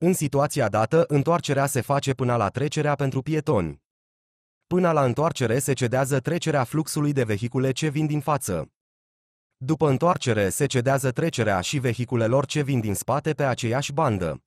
În situația dată, întoarcerea se face până la trecerea pentru pietoni. Până la întoarcere se cedează trecerea fluxului de vehicule ce vin din față. După întoarcere se cedează trecerea și vehiculelor ce vin din spate pe aceeași bandă.